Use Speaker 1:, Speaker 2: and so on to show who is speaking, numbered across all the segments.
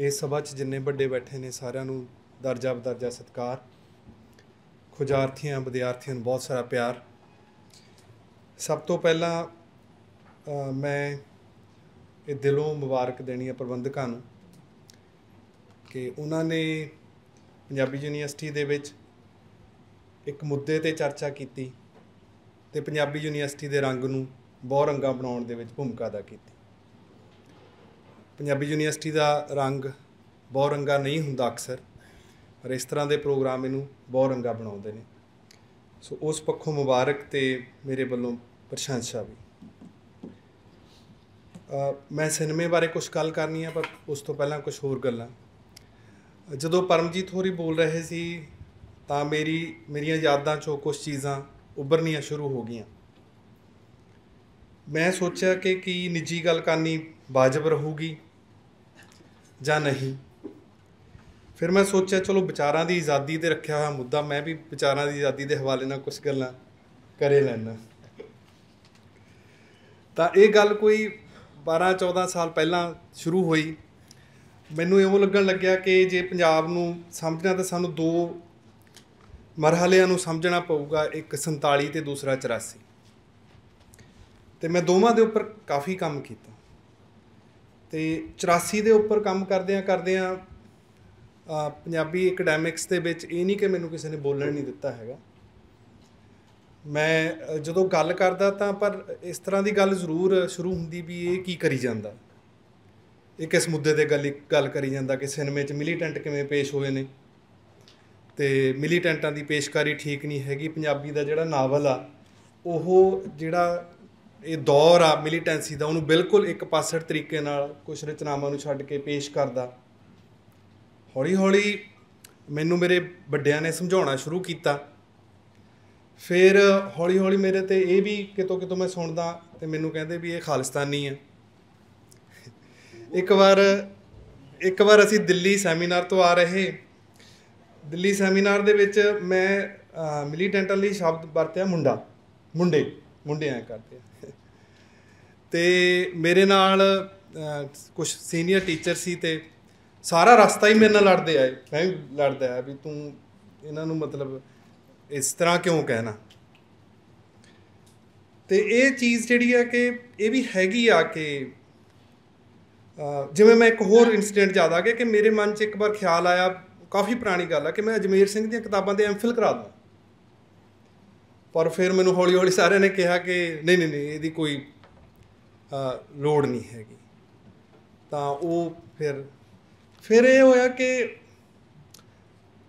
Speaker 1: ਇਸ ਸਭਾ 'ਚ ਜਿੰਨੇ ਵੱਡੇ ਬੈਠੇ ਨੇ ਸਾਰਿਆਂ ਨੂੰ ਦਰਜਾ ਬਦਰਜਾ ਸਤਿਕਾਰ ਖੁਜਾਰਥੀਆਂ ਵਿਦਿਆਰਥੀਆਂ ਨੂੰ ਬਹੁਤ ਸਾਰਾ ਪਿਆਰ ਸਭ ਤੋਂ ਪਹਿਲਾਂ ਮੈਂ ਇਹ ਦਿਲੋਂ ਮੁਬਾਰਕ ਦੇਣੀ ਹੈ ਪ੍ਰਬੰਧਕਾਂ ਨੂੰ ਕਿ ਉਹਨਾਂ ਨੇ ਪੰਜਾਬੀ ਯੂਨੀਵਰਸਿਟੀ ਦੇ ਵਿੱਚ ਇੱਕ ਮੁੱਦੇ ਤੇ ਚਰਚਾ ਕੀਤੀ ਤੇ ਪੰਜਾਬੀ ਯੂਨੀਵਰਸਿਟੀ ਦੇ ਰੰਗ ਨੂੰ ਬਹੁ ਰੰਗਾ ਬਣਾਉਣ ਦੇ ਵਿੱਚ ਭੂਮਿਕਾ ਦਾ ਕੀਤੀ ਪੰਜਾਬੀ ਯੂਨੀਵਰਸਿਟੀ ਦਾ ਰੰਗ ਬਹੁ ਰੰਗਾ ਨਹੀਂ ਹੁੰਦਾ ਅਕਸਰ ਪਰ ਇਸ ਤਰ੍ਹਾਂ ਦੇ ਪ੍ਰੋਗਰਾਮ ਇਹਨੂੰ ਬਹੁ ਰੰਗਾ ਬਣਾਉਂਦੇ ਨੇ ਸੋ ਉਸ ਪੱਖੋਂ ਮੁਬਾਰਕ ਤੇ ਮੇਰੇ ਵੱਲੋਂ ਪ੍ਰਸ਼ੰਸਾ ਵੀ ਮੈਂ ਸਿਨੇਮੇ ਬਾਰੇ ਕੁਝ ਗੱਲ ਕਰਨੀ ਆ ਪਰ ਉਸ ਤੋਂ ਪਹਿਲਾਂ ਕੁਝ ਹੋਰ ਗੱਲਾਂ ਜਦੋਂ ਪਰਮਜੀਤ ਹੋਰੀ ਬੋਲ ਰਹੇ ਸੀ ਤਾਂ ਮੇਰੀ ਮੇਰੀਆਂ ਯਾਦਾਂ ਚੋਂ ਕੁਝ ਚੀਜ਼ਾਂ ਉੱਭਰਨੀਆਂ ਸ਼ੁਰੂ ਹੋ ਗਈਆਂ ਮੈਂ ਸੋਚਿਆ ਕਿ ਕੀ ਨਿੱਜੀ ਗੱਲ ਕਰਨੀ ਵਾਜਬ ਰਹੂਗੀ ਜਾਂ ਨਹੀਂ ਫਿਰ ਮੈਂ ਸੋਚਿਆ ਚਲੋ ਵਿਚਾਰਾਂ ਦੀ ਆਜ਼ਾਦੀ ਤੇ ਰੱਖਿਆ ਹੋਇਆ ਮੁੱਦਾ ਮੈਂ ਵੀ ਵਿਚਾਰਾਂ ਦੀ ਆਜ਼ਾਦੀ ਦੇ ਹਵਾਲੇ ਨਾਲ ਕੁਝ ਗੱਲਾਂ ਕਰੇ ਲੈਣਾ ਤਾਂ ਇਹ ਗੱਲ ਕੋਈ 12 14 ਸਾਲ ਪਹਿਲਾਂ ਸ਼ੁਰੂ ਹੋਈ ਮੈਨੂੰ ਇਹੋ ਲੱਗਣ ਲੱਗਿਆ ਕਿ ਜੇ ਪੰਜਾਬ ਨੂੰ ਸਮਝਣਾ ਤਾਂ ਸਾਨੂੰ ਦੋ ਮਰਹਲਿਆਂ ਨੂੰ ਸਮਝਣਾ ਪਊਗਾ ਇੱਕ 47 ਤੇ ਦੂਸਰਾ 84 ਤੇ ਮੈਂ ਦੋਵਾਂ ਦੇ ਉੱਪਰ ਕਾਫੀ ਕੰਮ ਕੀਤਾ ਤੇ 84 ਦੇ ਉੱਪਰ ਕੰਮ ਕਰਦਿਆਂ ਕਰਦਿਆਂ ਪੰਜਾਬੀ ਅਕੈਡੈਮਿਕਸ ਦੇ ਵਿੱਚ ਇਹ ਨਹੀਂ ਕਿ ਮੈਨੂੰ ਕਿਸੇ ਨੇ ਬੋਲਣ ਨਹੀਂ ਦਿੱਤਾ ਹੈਗਾ ਮੈਂ ਜਦੋਂ ਗੱਲ ਕਰਦਾ ਤਾਂ ਪਰ ਇਸ ਤਰ੍ਹਾਂ ਦੀ ਗੱਲ ਜ਼ਰੂਰ ਸ਼ੁਰੂ ਹੁੰਦੀ ਵੀ ਇਹ ਕੀ ਕਰੀ ਜਾਂਦਾ ਇਹ ਕਿਸ ਮੁੱਦੇ ਤੇ ਗੱਲ ਗੱਲ ਕਰੀ ਜਾਂਦਾ ਕਿ ਸਿਨੇਮੇ 'ਚ ਮਿਲੀਟੈਂਟ ਕਿਵੇਂ ਪੇਸ਼ ਹੋਏ ਨੇ ਤੇ ਮਿਲੀਟੈਂਟਾਂ ਦੀ ਪੇਸ਼ਕਾਰੀ ਠੀਕ ਨਹੀਂ ਹੈਗੀ ਪੰਜਾਬੀ ਦਾ ਜਿਹੜਾ ਨਾਵਲ ਆ ਉਹ ਜਿਹੜਾ ਇਹ ਦੌਰ ਆ ਮਿਲੀਟੈਂਸੀ ਦਾ ਉਹਨੂੰ ਬਿਲਕੁਲ ਇੱਕ ਪਾਸੜ ਤਰੀਕੇ ਨਾਲ ਕੁਝ ਰਚਨਾਵਾਂ ਨੂੰ ਛੱਡ ਕੇ ਪੇਸ਼ ਕਰਦਾ ਹੌਲੀ ਹੌਲੀ ਮੈਨੂੰ ਮੇਰੇ ਵੱਡਿਆਂ ਨੇ ਸਮਝਾਉਣਾ ਸ਼ੁਰੂ ਕੀਤਾ ਫਿਰ ਹੌਲੀ ਹੌਲੀ ਮੇਰੇ ਤੇ ਇਹ ਵੀ ਕਿਤੋਂ ਕਿਤੋਂ ਮੈਂ ਸੁਣਦਾ ਤੇ ਮੈਨੂੰ ਕਹਿੰਦੇ ਵੀ ਇਹ ਖਾਲਿਸਤਾਨੀ ਆ ਇੱਕ ਵਾਰ ਇੱਕ ਵਾਰ ਅਸੀਂ ਦਿੱਲੀ ਸੈਮੀਨਾਰ ਤੋਂ ਆ ਰਹੇ ਦਿੱਲੀ ਸੈਮੀਨਾਰ ਦੇ ਵਿੱਚ ਮੈਂ ਮਿਲੀਟੈਂਟਲੀ ਸ਼ਬਦ ਵਰਤਿਆ ਮੁੰਡਾ ਮੁੰਡੇ ਮੁੰਡੇ ਐ ਕਰਦੇ ਆ ਤੇ ਮੇਰੇ ਨਾਲ ਕੁਝ ਸੀਨੀਅਰ ਟੀਚਰ ਸੀ ਤੇ ਸਾਰਾ ਰਸਤਾ ਹੀ ਮੇਰੇ ਨਾਲ ਲੜਦੇ ਆਏ ਮੈਂ ਲੜਦਾ ਆ ਵੀ ਤੂੰ ਇਹਨਾਂ ਨੂੰ ਮਤਲਬ ਇਸ ਤਰ੍ਹਾਂ ਕਿਉਂ ਕਹਿਣਾ ਤੇ ਇਹ ਚੀਜ਼ ਜਿਹੜੀ ਆ ਕਿ ਇਹ ਵੀ ਹੈਗੀ ਆ ਕਿ ਜਿਵੇਂ ਮੈਂ ਇੱਕ ਹੋਰ ਇਨਸੀਡੈਂਟ ਜ਼ਿਆਦਾ ਆ ਗਿਆ ਕਿ ਮੇਰੇ ਮਨ 'ਚ ਇੱਕ ਵਾਰ ਖਿਆਲ ਆਇਆ ਕਾਫੀ ਪੁਰਾਣੀ ਗੱਲ ਆ ਕਿ ਮੈਂ ਅਜਮੇਰ ਸਿੰਘ ਦੀਆਂ ਕਿਤਾਬਾਂ ਦੇ ਐਮਫਿਲ ਕਰਾ ਦਵਾਂ ਪਰ ਫਿਰ ਮੈਨੂੰ ਹੌਲੀ ਹੌਲੀ ਸਾਰਿਆਂ ਨੇ ਕਿਹਾ ਕਿ ਨਹੀਂ ਨਹੀਂ ਨਹੀਂ ਇਹਦੀ ਕੋਈ ਲੋੜ ਨਹੀਂ ਹੈਗੀ ਤਾਂ ਉਹ ਫਿਰ ਫਿਰ ਇਹ ਹੋਇਆ ਕਿ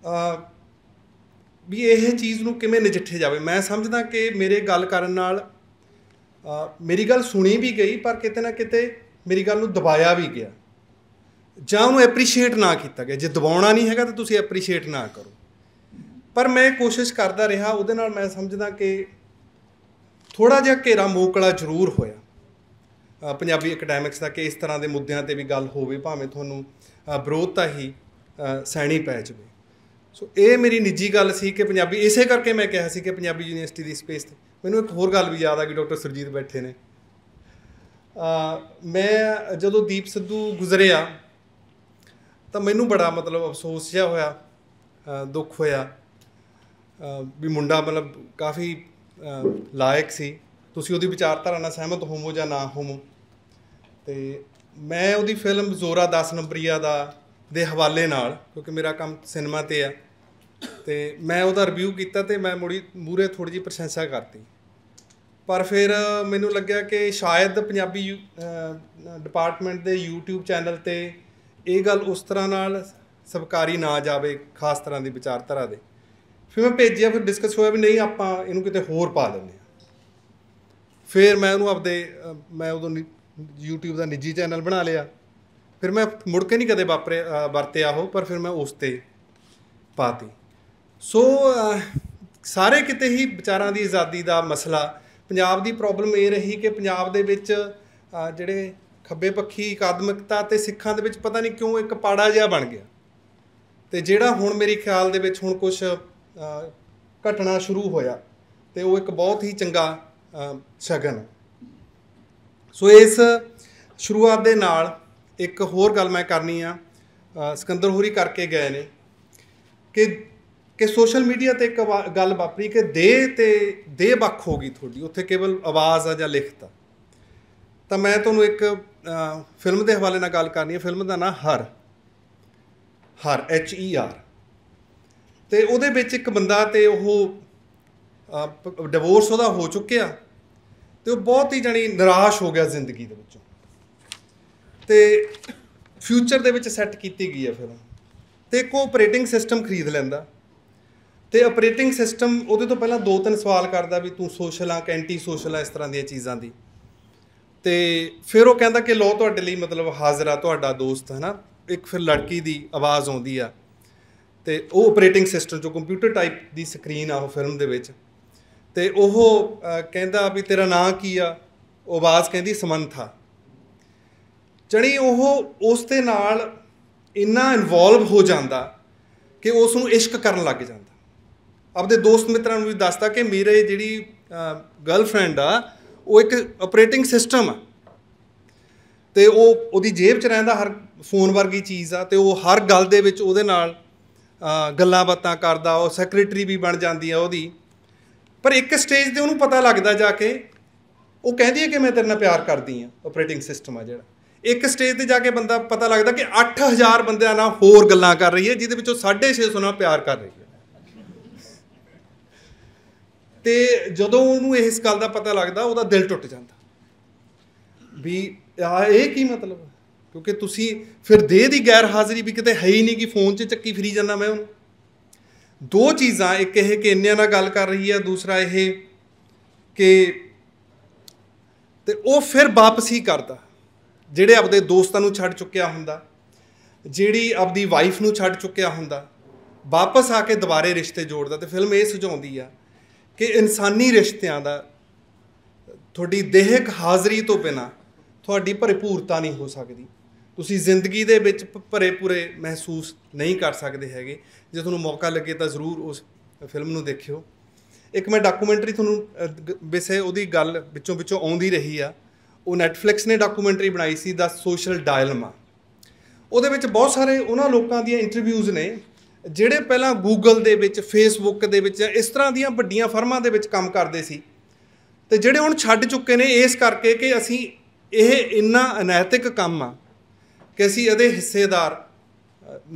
Speaker 1: ਆ ਵੀ ਇਹ ਚੀਜ਼ ਨੂੰ ਕਿਵੇਂ ਨਜਿੱਠੇ ਜਾਵੇ ਮੈਂ ਸਮਝਦਾ ਕਿ ਮੇਰੇ ਗੱਲ ਕਰਨ ਨਾਲ ਮੇਰੀ ਗੱਲ ਸੁਣੀ ਵੀ ਗਈ ਪਰ ਕਿਤੇ ਨਾ ਕਿਤੇ ਮੇਰੀ ਗੱਲ ਨੂੰ ਦਬਾਇਆ ਵੀ ਗਿਆ ਜਾਂ ਉਹਨੂੰ ਐਪਰੀਸ਼ੀਏਟ ਨਾ ਕੀਤਾ ਗਿਆ ਜੇ ਦਬਾਉਣਾ ਨਹੀਂ ਹੈਗਾ ਤਾਂ ਤੁਸੀਂ ਐਪਰੀਸ਼ੀਏਟ ਨਾ ਕਰੋ ਪਰ ਮੈਂ ਕੋਸ਼ਿਸ਼ ਕਰਦਾ ਰਿਹਾ ਉਹਦੇ ਨਾਲ ਮੈਂ ਸਮਝਦਾ ਕਿ ਥੋੜਾ ਜਿਹਾ ਘੇਰਾ ਮੋਕਲਾ ਜ਼ਰੂਰ ਹੋਇਆ ਪੰਜਾਬੀ ਅਕੈਡੈਮਿਕਸ ਦਾ ਕਿ ਇਸ ਤਰ੍ਹਾਂ ਦੇ ਮੁੱਦਿਆਂ ਤੇ ਵੀ ਗੱਲ ਹੋਵੇ ਭਾਵੇਂ ਤੁਹਾਨੂੰ ਵਿਰੋਧਤਾ ਹੀ ਸੈਣੀ ਪੈ ਜਵੇ ਸੋ ਇਹ ਮੇਰੀ ਨਿੱਜੀ ਗੱਲ ਸੀ ਕਿ ਪੰਜਾਬੀ ਇਸੇ ਕਰਕੇ ਮੈਂ ਕਿਹਾ ਸੀ ਕਿ ਪੰਜਾਬੀ ਯੂਨੀਵਰਸਿਟੀ ਦੀ ਸਪੇਸ ਤੇ ਮੈਨੂੰ ਇੱਕ ਹੋਰ ਗੱਲ ਵੀ ਯਾਦ ਆ ਗਈ ਡਾਕਟਰ ਸਰਜੀਤ ਬੈਠੇ ਨੇ ਮੈਂ ਜਦੋਂ ਦੀਪ ਸਿੱਧੂ ਗੁਜ਼ਰਿਆ ਤਾਂ ਮੈਨੂੰ ਬੜਾ ਮਤਲਬ ਅਫਸੋਸ ਜਿਹਾ ਹੋਇਆ ਦੁੱਖ ਹੋਇਆ ਵੀ ਮੁੰਡਾ ਮਤਲਬ ਕਾਫੀ ਲਾਇਕ ਸੀ ਤੁਸੀਂ ਉਹਦੀ ਵਿਚਾਰਧਾਰਾ ਨਾਲ ਸਹਿਮਤ ਹੋਵੋ ਜਾਂ ਨਾ ਹੋਵੋ ਤੇ ਮੈਂ ਉਹਦੀ ਫਿਲਮ ਜ਼ੋਰਾ 10 ਨੰਬਰੀਆ ਦਾ ਦੇ ਹਵਾਲੇ ਨਾਲ ਕਿਉਂਕਿ ਮੇਰਾ ਕੰਮ ਸਿਨੇਮਾ ਤੇ ਆ ਤੇ ਮੈਂ ਉਹਦਾ ਰਿਵਿਊ ਕੀਤਾ ਤੇ ਮੈਂ ਮੁੜੀ ਮੂਰੇ ਥੋੜੀ ਜੀ ਪ੍ਰਸ਼ੰਸਾ ਕਰਤੀ ਪਰ ਫਿਰ ਮੈਨੂੰ ਲੱਗਿਆ ਕਿ ਸ਼ਾਇਦ ਪੰਜਾਬੀ ਡਿਪਾਰਟਮੈਂਟ ਦੇ YouTube ਚੈਨਲ ਤੇ ਇਹ ਗੱਲ ਉਸ ਤਰ੍ਹਾਂ ਨਾਲ ਸਵਕਾਰੀ ਨਾ ਜਾਵੇ ਖਾਸ ਤਰ੍ਹਾਂ ਦੀ ਵਿਚਾਰਧਾਰਾ ਦੇ ਫਿਰ ਮੈਂ ਭੇਜਿਆ ਫਿਰ ਡਿਸਕਸ ਹੋਇਆ ਵੀ ਨਹੀਂ ਆਪਾਂ ਇਹਨੂੰ ਕਿਤੇ ਹੋਰ ਪਾ ਲੈਂਦੇ ਹਾਂ ਫਿਰ ਮੈਂ ਉਹਨੂੰ ਆਪਦੇ ਮੈਂ ਉਦੋਂ YouTube ਦਾ ਨਿੱਜੀ ਚੈਨਲ ਬਣਾ ਲਿਆ ਫਿਰ ਮੈਂ ਮੁੜ ਕੇ ਨਹੀਂ ਕਦੇ ਵਾਪਰੇ ਵਰਤਿਆ ਉਹ ਪਰ ਫਿਰ ਮੈਂ ਉਸ ਤੇ ਪਾਤੀ ਸੋ ਸਾਰੇ ਕਿਤੇ ਹੀ ਵਿਚਾਰਾਂ ਦੀ ਆਜ਼ਾਦੀ ਦਾ ਮਸਲਾ ਪੰਜਾਬ ਦੀ ਪ੍ਰੋਬਲਮ ਇਹ ਰਹੀ ਕਿ ਪੰਜਾਬ ਦੇ ਵਿੱਚ ਜਿਹੜੇ ਖੱਬੇ ਪੱਖੀ ਇਕਾਦਮਿਕਤਾ ਤੇ ਸਿੱਖਾਂ ਦੇ ਵਿੱਚ ਪਤਾ ਨਹੀਂ ਕਿਉਂ ਇੱਕ ਪਾੜਾ ਜਿਹਾ ਬਣ ਗਿਆ ਤੇ ਜਿਹੜਾ ਹੁਣ ਮੇਰੀ ਖਿਆਲ ਦੇ ਵਿੱਚ ਹੁਣ ਕੁਝ ਘਟਣਾ ਸ਼ੁਰੂ ਹੋਇਆ ਤੇ ਉਹ ਇੱਕ ਬਹੁਤ ਹੀ ਚੰਗਾ ਸ਼ਗਨ ਸੋ ਇਸ ਸ਼ੁਰੂਆਤ ਦੇ ਨਾਲ ਇੱਕ ਹੋਰ ਗੱਲ ਮੈਂ ਕਰਨੀ ਆ ਸਿਕੰਦਰ ਹੋਰੀ ਕਰਕੇ ਗਏ ਨੇ ਕਿ ਕਿ ਸੋਸ਼ਲ ਮੀਡੀਆ ਤੇ ਇੱਕ ਗੱਲ ਵਾਪਰੀ ਕਿ ਦੇਹ ਤੇ ਦੇਹ ਵੱਖ ਹੋ ਗਈ ਤੁਹਾਡੀ ਉੱਥੇ ਕੇਵਲ ਆਵਾਜ਼ ਆ ਜਾਂ ਲਿਖਤ ਤਾਂ ਮੈਂ ਤੁਹਾਨੂੰ ਇੱਕ ਫਿਲਮ ਦੇ ਹਵਾਲੇ ਨਾਲ ਗੱਲ ਕਰਨੀ ਹੈ ਫਿਲਮ ਦਾ ਨਾਮ ਹਰ ਹਰ ਐਚ ਈ ਆਰ ਤੇ ਉਹਦੇ ਵਿੱਚ ਇੱਕ ਬੰਦਾ ਤੇ ਉਹ ਡਿਵੋਰਸ ਉਹਦਾ ਹੋ ਚੁੱਕਿਆ ਤੇ ਉਹ ਬਹੁਤ ਹੀ ਜਾਨੀ ਨਿਰਾਸ਼ ਹੋ ਗਿਆ ਜ਼ਿੰਦਗੀ ਦੇ ਵਿੱਚੋਂ ਤੇ ਫਿਊਚਰ ਦੇ ਵਿੱਚ ਸੈੱਟ ਕੀਤੀ ਗਈ ਹੈ ਫਿਲਮ ਤੇ ਇੱਕ ਆਪਰੇਟਿੰਗ ਸਿਸਟਮ ਖਰੀਦ ਲੈਂਦਾ ਤੇ ਆਪਰੇਟਿੰਗ ਸਿਸਟਮ ਉਹਦੇ ਤੋਂ ਪਹਿਲਾਂ ਦੋ ਤਿੰਨ ਸਵਾਲ ਕਰਦਾ ਵੀ ਤੂੰ ਸੋਸ਼ਲ ਆ ਕੈਂਟੀ ਸੋਸ਼ਲ ਆ ਇਸ ਤਰ੍ਹਾਂ ਦੀਆਂ ਚੀਜ਼ਾਂ ਦੀ ਤੇ ਫਿਰ ਉਹ ਕਹਿੰਦਾ ਕਿ ਲੋ ਤੁਹਾਡੇ ਲਈ ਮਤਲਬ ਹਾਜ਼ਰ ਆ ਤੁਹਾਡਾ ਦੋਸਤ ਹੈ ਨਾ ਇੱਕ ਫਿਰ ਲੜਕੀ ਦੀ ਆਵਾਜ਼ ਆਉਂਦੀ ਆ ਤੇ ਉਹ ਆਪਰੇਟਿੰਗ ਸਿਸਟਮ ਜੋ ਕੰਪਿਊਟਰ ਟਾਈਪ ਦੀ ਸਕਰੀਨ ਆ ਉਹ ਫਿਲਮ ਦੇ ਵਿੱਚ ਤੇ ਉਹ ਕਹਿੰਦਾ ਵੀ ਤੇਰਾ ਨਾਂ ਕੀ ਆ ਉਹ ਆਵਾਜ਼ ਕਹਿੰਦੀ ਸਮੰਥਾ ਚਣੀ ਉਹ ਉਸ ਦੇ ਨਾਲ ਇੰਨਾ ਇਨਵੋਲਵ ਹੋ ਜਾਂਦਾ ਕਿ ਉਸ ਨੂੰ ਇਸ਼ਕ ਕਰਨ ਲੱਗ ਜਾਂਦਾ ਆਪਦੇ ਦੋਸਤ ਮਿੱਤਰਾਂ ਨੂੰ ਵੀ ਦੱਸਦਾ ਕਿ ਮੇਰੇ ਜਿਹੜੀ ਗਰਲਫ੍ਰੈਂਡ ਆ ਉਹ ਇੱਕ ਆਪਰੇਟਿੰਗ ਸਿਸਟਮ ਆ ਤੇ ਉਹ ਉਹਦੀ ਜੇਬ 'ਚ ਰਹਿੰਦਾ ਹਰ ਫੋਨ ਵਰਗੀ ਚੀਜ਼ ਆ ਤੇ ਉਹ ਹਰ ਗੱਲ ਦੇ ਵਿੱਚ ਉਹਦੇ ਨਾਲ ਗੱਲਾਂ ਬਾਤਾਂ ਕਰਦਾ ਉਹ ਸੈਕਟਰੀ ਵੀ ਬਣ ਜਾਂਦੀ ਆ ਉਹਦੀ ਪਰ ਇੱਕ ਸਟੇਜ ਤੇ ਉਹਨੂੰ ਪਤਾ ਲੱਗਦਾ ਜਾ ਕੇ ਉਹ ਕਹਿੰਦੀ ਹੈ ਕਿ ਮੈਂ ਤੇਰੇ ਨਾਲ ਪਿਆਰ ਕਰਦੀ ਆ ਆਪਰੇਟਿੰਗ ਸਿਸਟਮ ਆ ਜਿਹੜਾ ਇੱਕ ਸਟੇਜ ਤੇ ਜਾ ਕੇ ਬੰਦਾ ਪਤਾ ਲੱਗਦਾ ਕਿ 8000 ਬੰਦਿਆਂ ਨਾਲ ਹੋਰ ਗੱਲਾਂ ਕਰ ਰਹੀ ਹੈ ਜਿਹਦੇ ਵਿੱਚੋਂ 650 ਨਾਲ ਪਿਆਰ ਕਰ ਰਹੀ ਹੈ ਤੇ ਜਦੋਂ ਉਹਨੂੰ ਇਸ ਗੱਲ ਦਾ ਪਤਾ ਲੱਗਦਾ ਉਹਦਾ ਦਿਲ ਟੁੱਟ ਜਾਂਦਾ ਵੀ ਇਹ ਕੀ ਮਤਲਬ ਕਿਉਂਕਿ ਤੁਸੀਂ ਫਿਰ ਦੇਹ ਦੀ ਗੈਰ ਹਾਜ਼ਰੀ ਵੀ ਕਿਤੇ ਹੈ ਹੀ ਨਹੀਂ ਕਿ ਫੋਨ 'ਚ ਚੱਕੀ ਫਰੀ ਜਾਂਦਾ ਮੈਂ ਉਹਨੂੰ ਦੋ ਚੀਜ਼ਾਂ ਇੱਕ ਇਹ ਕਿ ਇੰਨਿਆਂ ਨਾਲ ਗੱਲ ਕਰ ਰਹੀ ਹੈ ਦੂਸਰਾ ਇਹ ਕਿ ਤੇ ਉਹ ਫਿਰ ਵਾਪਸੀ ਕਰਦਾ ਜਿਹੜੇ ਆਪਦੇ ਦੋਸਤਾਂ ਨੂੰ ਛੱਡ ਚੁੱਕਿਆ ਹੁੰਦਾ ਜਿਹੜੀ ਆਪਦੀ ਵਾਈਫ ਨੂੰ ਛੱਡ ਚੁੱਕਿਆ ਹੁੰਦਾ ਵਾਪਸ ਆ ਕੇ ਦੁਬਾਰੇ ਰਿਸ਼ਤੇ ਜੋੜਦਾ ਤੇ ਫਿਲਮ ਇਹ ਸੁਝਾਉਂਦੀ ਆ ਕਿ ਇਨਸਾਨੀ ਰਿਸ਼ਤਿਆਂ ਦਾ ਤੁਹਾਡੀ ਦੇਹਕ ਹਾਜ਼ਰੀ ਤੋਂ ਬਿਨਾ ਤੁਹਾਡੀ ਭਰਪੂਰਤਾ ਨਹੀਂ ਹੋ ਸਕਦੀ ਤੁਸੀਂ ਜ਼ਿੰਦਗੀ ਦੇ ਵਿੱਚ ਭਰੇ ਪੂਰੇ ਮਹਿਸੂਸ ਨਹੀਂ ਕਰ ਸਕਦੇ ਹੈਗੇ ਜੇ ਤੁਹਾਨੂੰ ਮੌਕਾ ਲੱਗੇ ਤਾਂ ਜ਼ਰੂਰ ਉਸ ਫਿਲਮ ਨੂੰ ਦੇਖਿਓ ਇੱਕ ਮੈਂ ਡਾਕੂਮੈਂਟਰੀ ਤੁਹਾਨੂੰ ਵਿਸੇ ਉਹਦੀ ਗੱਲ ਵਿੱਚੋਂ ਵਿੱਚੋਂ ਆਉਂਦੀ ਰਹੀ ਆ ਉਹ ਨੈਟਫਲਿਕਸ ਨੇ ਡਾਕੂਮੈਂਟਰੀ ਬਣਾਈ ਸੀ ਦਾ ਸੋਸ਼ਲ ਡਾਇਲਮਾ ਉਹਦੇ ਵਿੱਚ ਬਹੁਤ ਸਾਰੇ ਉਹਨਾਂ ਲੋਕਾਂ ਦੀਆਂ ਇੰਟਰਵਿਊਜ਼ ਨੇ ਜਿਹੜੇ ਪਹਿਲਾਂ ਗੂਗਲ ਦੇ ਵਿੱਚ ਫੇਸਬੁੱਕ ਦੇ ਵਿੱਚ ਇਸ ਤਰ੍ਹਾਂ ਦੀਆਂ ਵੱਡੀਆਂ ਫਰਮਾਂ ਦੇ ਵਿੱਚ ਕੰਮ ਕਰਦੇ ਸੀ ਤੇ ਜਿਹੜੇ ਹੁਣ ਛੱਡ ਚੁੱਕੇ ਨੇ ਇਸ ਕਰਕੇ ਕਿ ਅਸੀਂ ਇਹ ਇੰਨਾ ਅਨੈਤਿਕ ਕੰਮ ਆ ਕਿ ਅਸੀਂ ਇਹਦੇ ਹਿੱਸੇਦਾਰ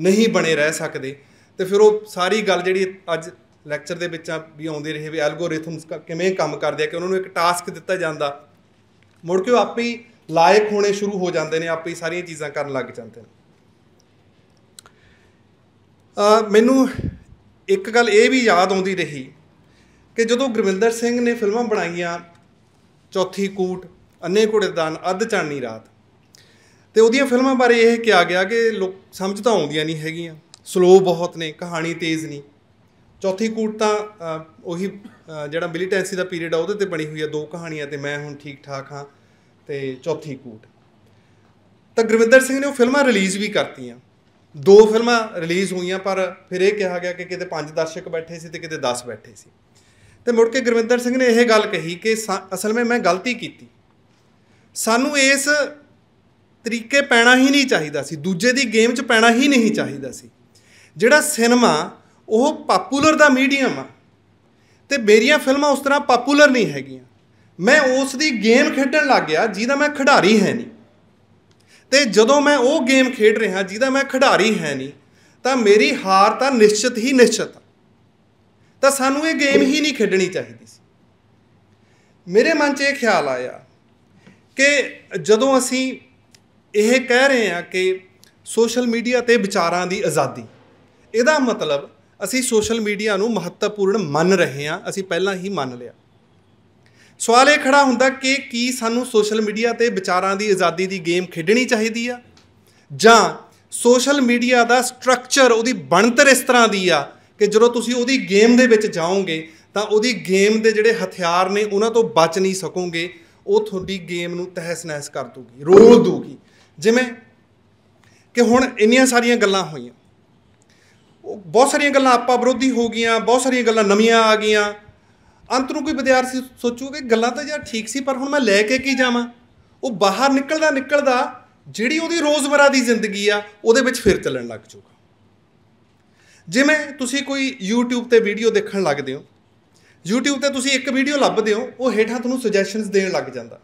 Speaker 1: ਨਹੀਂ ਬਣੇ ਰਹਿ ਸਕਦੇ ਤੇ ਫਿਰ ਉਹ ਸਾਰੀ ਗੱਲ ਜਿਹੜੀ ਅੱਜ ਲੈਕਚਰ ਦੇ ਵਿੱਚ ਵੀ ਆਉਂਦੇ ਰਹੇ ਵੀ ਐਲਗੋਰਿਥਮਸ ਕਿਵੇਂ ਕੰਮ ਕਰਦੇ ਆ ਕਿ ਉਹਨਾਂ ਨੂੰ ਇੱਕ ਟਾਸਕ ਦਿੱਤਾ ਜਾਂਦਾ ਮੁੜ ਕੇ ਉਹ ਆਪੇ ਹੀ ਲਾਇਕ ਹੋਣੇ ਸ਼ੁਰੂ ਹੋ ਜਾਂਦੇ ਨੇ ਆਪੇ ਹੀ ਸਾਰੀਆਂ ਚੀਜ਼ਾਂ ਕਰਨ ਲੱਗ ਜਾਂਦੇ ਨੇ ਅ ਮੈਨੂੰ ਇੱਕ ਗੱਲ ਇਹ ਵੀ ਯਾਦ ਆਉਂਦੀ ਰਹੀ ਕਿ ਜਦੋਂ ਗੁਰਵਿੰਦਰ ਸਿੰਘ ਨੇ ਫਿਲਮਾਂ ਬਣਾਈਆਂ ਚੌਥੀ ਕੂਟ ਅੰਨੇ ਘੋੜੇ ਦਾਨ ਅੱਧ ਚਾਨਣੀ ਰਾਤ ਤੇ ਉਹਦੀਆਂ ਫਿਲਮਾਂ ਬਾਰੇ ਇਹ ਕਿਹਾ ਗਿਆ ਕਿ ਲੋਕ ਸਮਝ ਤਾਂ ਆਉਂਦੀਆਂ ਨਹੀਂ ਹੈਗੀਆਂ ਸਲੋ ਬਹੁਤ ਨੇ ਕਹਾਣੀ ਤੇਜ਼ ਨਹੀਂ ਚੌਥੀ ਕੂਟ ਤਾਂ ਉਹੀ ਜਿਹੜਾ ਮਿਲੀਟੈਂਸੀ ਦਾ ਪੀਰੀਅਡ ਆ ਉਹਦੇ ਤੇ ਬਣੀ ਹੋਈ ਆ ਦੋ ਕਹਾਣੀਆਂ ਤੇ ਮੈਂ ਹੁਣ ਠੀਕ ਠਾਕ ਹਾਂ ਤੇ ਚੌਥੀ ਕੂਟ ਤਾਂ ਗੁਰਵਿੰਦਰ ਸਿੰਘ ਨੇ ਉਹ ਫਿਲਮਾਂ ਰਿਲੀਜ਼ ਵੀ ਕਰਤੀਆਂ ਦੋ ਫਿਲਮਾਂ ਰਿਲੀਜ਼ ਹੋਈਆਂ ਪਰ ਫਿਰ ਇਹ ਕਿਹਾ ਗਿਆ ਕਿ ਕਿਤੇ ਪੰਜ ਦਰਸ਼ਕ ਬੈਠੇ ਸੀ ਤੇ ਕਿਤੇ 10 ਬੈਠੇ ਸੀ ਤੇ ਮੁੜ ਕੇ ਗੁਰਵਿੰਦਰ ਸਿੰਘ ਨੇ ਇਹ ਗੱਲ ਕਹੀ ਕਿ ਅਸਲ ਵਿੱਚ ਮੈਂ ਗਲਤੀ ਕੀਤੀ ਸਾਨੂੰ ਇਸ ਤਰੀਕੇ ਪੈਣਾ ਹੀ ਨਹੀਂ ਚਾਹੀਦਾ ਸੀ ਦੂਜੇ ਦੀ ਗੇਮ 'ਚ ਪੈਣਾ ਹੀ ਨਹੀਂ ਚਾਹੀਦਾ ਸੀ ਜਿਹੜਾ ਸਿਨੇਮਾ ਉਹ ਪਪੂਲਰ ਦਾ ਮੀਡੀਅਮ ਆ ਤੇ ਮੇਰੀਆਂ ਫਿਲਮਾਂ ਉਸ ਤਰ੍ਹਾਂ ਪਪੂਲਰ ਨਹੀਂ ਹੈਗੀਆਂ ਮੈਂ ਉਸ ਦੀ ਗੇਮ ਖੇਡਣ ਲੱਗ ਗਿਆ ਜਿਹਦਾ ਮੈਂ ਖਿਡਾਰੀ ਹੈ ਨਹੀਂ ਤੇ ਜਦੋਂ ਮੈਂ ਉਹ ਗੇਮ ਖੇਡ ਰਿਹਾ ਜਿਹਦਾ ਮੈਂ ਖਿਡਾਰੀ ਹੈ ਨਹੀਂ ਤਾਂ ਮੇਰੀ ਹਾਰ ਤਾਂ ਨਿਸ਼ਚਿਤ ਹੀ ਨਿਸ਼ਚਿਤ ਆ ਤਾਂ ਸਾਨੂੰ ਇਹ ਗੇਮ ਹੀ ਨਹੀਂ ਖੇਡਣੀ ਚਾਹੀਦੀ ਸੀ ਮੇਰੇ ਮਨ 'ਚ ਇਹ ਖਿਆਲ ਆਇਆ ਕਿ ਜਦੋਂ ਅਸੀਂ ਇਹ ਕਹਿ ਰਹੇ ਆ ਕਿ ਸੋਸ਼ਲ ਮੀਡੀਆ ਤੇ ਵਿਚਾਰਾਂ ਦੀ ਆਜ਼ਾਦੀ ਇਹਦਾ ਮਤਲਬ ਅਸੀਂ ਸੋਸ਼ਲ ਮੀਡੀਆ ਨੂੰ ਮਹੱਤਵਪੂਰਨ ਮੰਨ ਰਹੇ ਆ ਅਸੀਂ ਪਹਿਲਾਂ ਹੀ ਮੰਨ ਲਿਆ ਸਵਾਲ ਇਹ ਖੜਾ ਹੁੰਦਾ ਕਿ ਕੀ ਸਾਨੂੰ ਸੋਸ਼ਲ ਮੀਡੀਆ ਤੇ ਵਿਚਾਰਾਂ ਦੀ ਆਜ਼ਾਦੀ ਦੀ ਗੇਮ ਖੇਡਣੀ ਚਾਹੀਦੀ ਆ ਜਾਂ ਸੋਸ਼ਲ ਮੀਡੀਆ ਦਾ ਸਟਰਕਚਰ ਉਹਦੀ ਬਣਤਰ ਇਸ ਤਰ੍ਹਾਂ ਦੀ ਆ ਕਿ ਜਦੋਂ ਤੁਸੀਂ ਉਹਦੀ ਗੇਮ ਦੇ ਵਿੱਚ ਜਾਓਗੇ ਤਾਂ ਉਹਦੀ ਗੇਮ ਦੇ ਜਿਹੜੇ ਹਥਿਆਰ ਨੇ ਉਹਨਾਂ ਤੋਂ ਬਚ ਨਹੀਂ ਸਕੋਗੇ ਉਹ ਤੁਹਾਡੀ ਗੇਮ ਨੂੰ ਤਹਿਸ-ਨਹਿਸ ਕਰ ਦੂਗੀ ਰੋਲ ਦੂਗੀ ਜਿਵੇਂ ਕਿ ਹੁਣ ਇੰਨੀਆਂ ਸਾਰੀਆਂ ਗੱਲਾਂ ਹੋਈਆਂ ਬਹੁਤ ਸਾਰੀਆਂ ਗੱਲਾਂ ਆਪਾ ਵਿਰੋਧੀ ਹੋ ਗਈਆਂ ਬਹੁਤ ਸਾਰੀਆਂ ਗੱਲਾਂ ਨਵੀਆਂ ਆ ਗਈਆਂ ਅੰਤ ਨੂੰ ਕੋਈ ਵਿਦਿਆਰਥੀ ਸੋਚੂਗਾ ਕਿ ਗੱਲਾਂ ਤਾਂ ਯਾਰ ਠੀਕ ਸੀ ਪਰ ਹੁਣ ਮੈਂ ਲੈ ਕੇ ਕੀ ਜਾਵਾਂ ਉਹ ਬਾਹਰ ਨਿਕਲਦਾ ਨਿਕਲਦਾ ਜਿਹੜੀ ਉਹਦੀ ਰੋਜ਼ਮਰਾ ਦੀ ਜ਼ਿੰਦਗੀ ਆ ਉਹਦੇ ਵਿੱਚ ਫਿਰ ਚੱਲਣ ਲੱਗ ਜਾਊਗਾ ਜਿਵੇਂ ਤੁਸੀਂ ਕੋਈ YouTube ਤੇ ਵੀਡੀਓ ਦੇਖਣ ਲੱਗਦੇ ਹੋ YouTube ਤੇ ਤੁਸੀਂ ਇੱਕ ਵੀਡੀਓ ਲੱਭਦੇ ਹੋ ਉਹ ਹੇਠਾਂ ਤੁਹਾਨੂੰ ਸੁਜੈਸ਼ਨਸ ਦੇਣ ਲੱਗ ਜਾਂਦਾ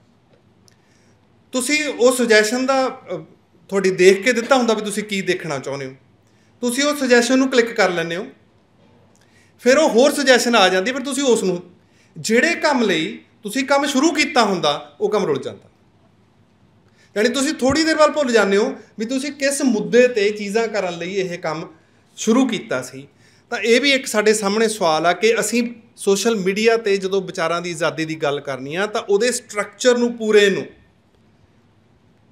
Speaker 1: ਤੁਸੀਂ ਉਹ ਸੁਜੈਸ਼ਨ ਦਾ ਤੁਹਾਡੀ ਦੇਖ ਕੇ ਦਿੱਤਾ ਹੁੰਦਾ ਵੀ ਤੁਸੀਂ ਕੀ ਦੇਖਣਾ ਚਾਹੁੰਦੇ ਹੋ ਤੁਸੀਂ ਉਹ ਸੁਜੈਸ਼ਨ ਨੂੰ ਕਲਿੱਕ ਕਰ ਲੈਂਦੇ ਹੋ ਫਿਰ ਉਹ ਹੋਰ ਸੁਜੈਸ਼ਨ ਆ ਜਾਂਦੀ ਪਰ ਤੁਸੀਂ ਉਸ ਨੂੰ ਜਿਹੜੇ ਕੰਮ ਲਈ ਤੁਸੀਂ ਕੰਮ ਸ਼ੁਰੂ ਕੀਤਾ ਹੁੰਦਾ ਉਹ ਕੰਮ ਰੁਲ ਜਾਂਦਾ ਯਾਨੀ ਤੁਸੀਂ ਥੋੜੀ ਦੇਰ ਬਾਅਦ ਭੁੱਲ ਜਾਂਦੇ ਹੋ ਵੀ ਤੁਸੀਂ ਕਿਸ ਮੁੱਦੇ ਤੇ ਚੀਜ਼ਾਂ ਕਰਨ ਲਈ ਇਹ ਕੰਮ ਸ਼ੁਰੂ ਕੀਤਾ ਸੀ ਤਾਂ ਇਹ ਵੀ ਇੱਕ ਸਾਡੇ ਸਾਹਮਣੇ ਸਵਾਲ ਆ ਕਿ ਅਸੀਂ ਸੋਸ਼ਲ ਮੀਡੀਆ ਤੇ ਜਦੋਂ ਵਿਚਾਰਾਂ ਦੀ ਆਜ਼ਾਦੀ ਦੀ ਗੱਲ ਕਰਨੀ ਆ ਤਾਂ ਉਹਦੇ ਸਟਰਕਚਰ ਨੂੰ ਪੂਰੇ ਨੂੰ